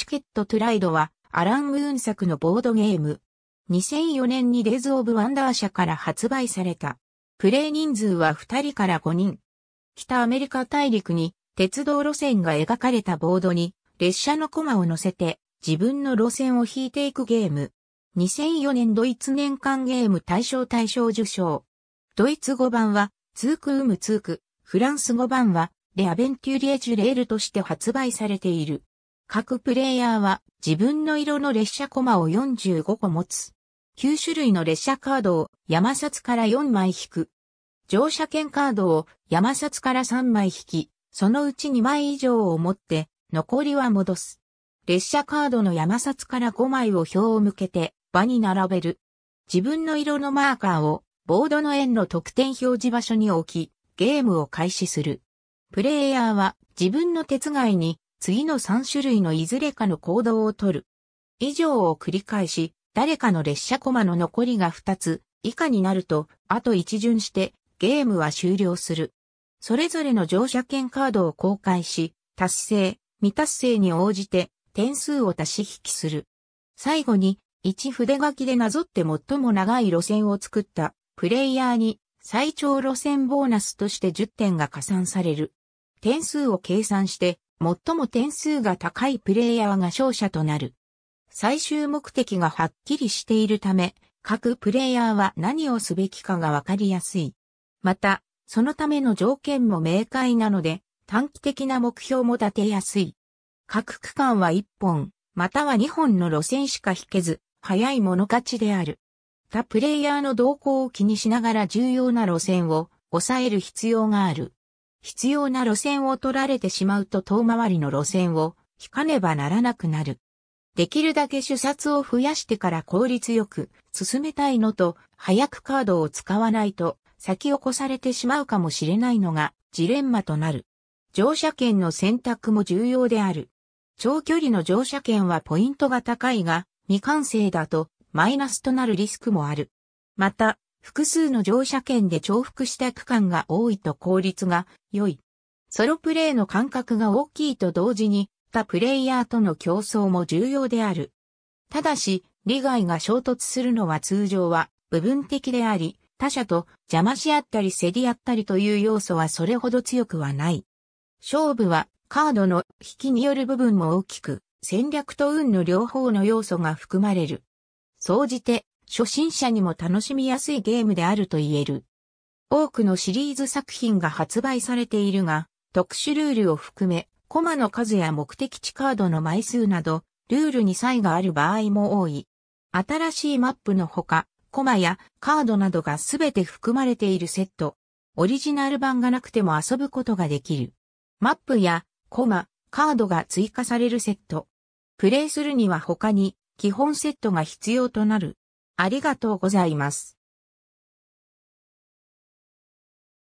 チケットトゥライドは、アラン・ムーン作のボードゲーム。2004年にレズ・オブ・ワンダー社から発売された。プレイ人数は2人から5人。北アメリカ大陸に鉄道路線が描かれたボードに列車のコマを乗せて自分の路線を引いていくゲーム。2004年ドイツ年間ゲーム大賞大賞受賞。ドイツ語版はツークウムツーク、フランス語版はレアベンテュリエジュレールとして発売されている。各プレイヤーは自分の色の列車コマを45個持つ。9種類の列車カードを山札から4枚引く。乗車券カードを山札から3枚引き、そのうち2枚以上を持って残りは戻す。列車カードの山札から5枚を表を向けて場に並べる。自分の色のマーカーをボードの円の得点表示場所に置き、ゲームを開始する。プレイヤーは自分の手違いに次の3種類のいずれかの行動をとる。以上を繰り返し、誰かの列車コマの残りが2つ以下になると、あと一巡してゲームは終了する。それぞれの乗車券カードを公開し、達成、未達成に応じて点数を足し引きする。最後に、一筆書きでなぞって最も長い路線を作ったプレイヤーに最長路線ボーナスとして10点が加算される。点数を計算して最も点数が高いプレイヤーが勝者となる。最終目的がはっきりしているため、各プレイヤーは何をすべきかがわかりやすい。また、そのための条件も明快なので、短期的な目標も立てやすい。各区間は1本、または2本の路線しか引けず、早い者勝ちである。他プレイヤーの動向を気にしながら重要な路線を抑える必要がある。必要な路線を取られてしまうと遠回りの路線を引かねばならなくなる。できるだけ主殺を増やしてから効率よく進めたいのと、早くカードを使わないと先を越されてしまうかもしれないのがジレンマとなる。乗車券の選択も重要である。長距離の乗車券はポイントが高いが、未完成だとマイナスとなるリスクもある。また、複数の乗車券で重複した区間が多いと効率が良い。ソロプレイの間隔が大きいと同時に、他プレイヤーとの競争も重要である。ただし、利害が衝突するのは通常は部分的であり、他者と邪魔し合ったり競り合ったりという要素はそれほど強くはない。勝負はカードの引きによる部分も大きく、戦略と運の両方の要素が含まれる。総じて、初心者にも楽しみやすいゲームであると言える。多くのシリーズ作品が発売されているが、特殊ルールを含め、コマの数や目的地カードの枚数など、ルールに差異がある場合も多い。新しいマップのほか、コマやカードなどがすべて含まれているセット。オリジナル版がなくても遊ぶことができる。マップやコマ、カードが追加されるセット。プレイするには他に基本セットが必要となる。ありがとうございます。